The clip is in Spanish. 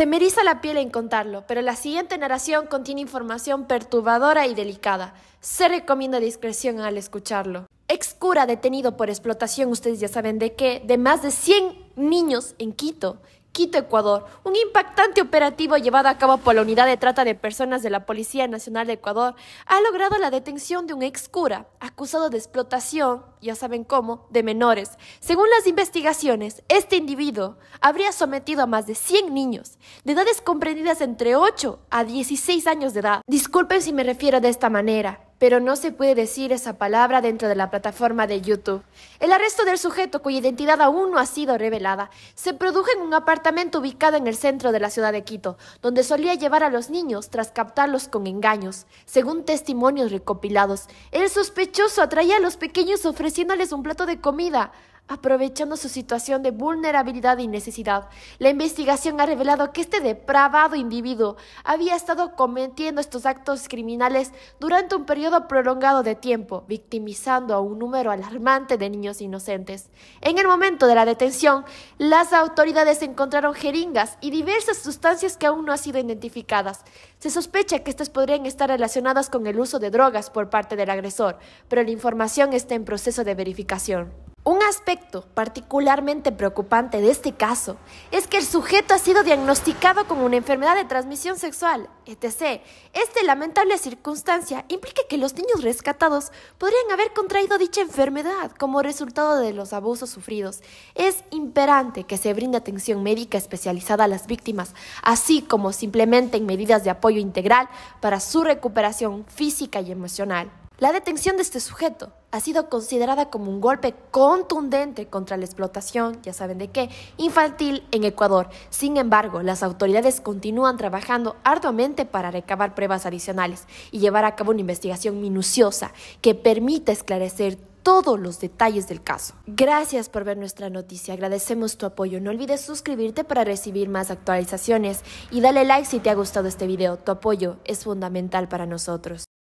Se me la piel en contarlo, pero la siguiente narración contiene información perturbadora y delicada. Se recomienda discreción al escucharlo. Ex cura detenido por explotación, ustedes ya saben de qué, de más de 100 niños en Quito. Quito, Ecuador, un impactante operativo llevado a cabo por la Unidad de Trata de Personas de la Policía Nacional de Ecuador ha logrado la detención de un ex cura acusado de explotación, ya saben cómo, de menores. Según las investigaciones, este individuo habría sometido a más de 100 niños de edades comprendidas entre 8 a 16 años de edad. Disculpen si me refiero de esta manera, pero no se puede decir esa palabra dentro de la plataforma de YouTube. El arresto del sujeto, cuya identidad aún no ha sido revelada, se produjo en un apartamento ubicado en el centro de la ciudad de Quito, donde solía llevar a los niños tras captarlos con engaños. Según testimonios recopilados, el sospechoso atraía a los pequeños ofreciéndoles un plato de comida. Aprovechando su situación de vulnerabilidad y necesidad, la investigación ha revelado que este depravado individuo había estado cometiendo estos actos criminales durante un periodo prolongado de tiempo, victimizando a un número alarmante de niños inocentes. En el momento de la detención, las autoridades encontraron jeringas y diversas sustancias que aún no han sido identificadas. Se sospecha que estas podrían estar relacionadas con el uso de drogas por parte del agresor, pero la información está en proceso de verificación. Un aspecto particularmente preocupante de este caso es que el sujeto ha sido diagnosticado con una enfermedad de transmisión sexual, etc. Esta lamentable circunstancia implica que los niños rescatados podrían haber contraído dicha enfermedad como resultado de los abusos sufridos. Es imperante que se brinde atención médica especializada a las víctimas, así como simplemente en medidas de apoyo integral para su recuperación física y emocional. La detención de este sujeto ha sido considerada como un golpe contundente contra la explotación, ya saben de qué, infantil en Ecuador. Sin embargo, las autoridades continúan trabajando arduamente para recabar pruebas adicionales y llevar a cabo una investigación minuciosa que permita esclarecer todos los detalles del caso. Gracias por ver nuestra noticia, agradecemos tu apoyo. No olvides suscribirte para recibir más actualizaciones y dale like si te ha gustado este video. Tu apoyo es fundamental para nosotros.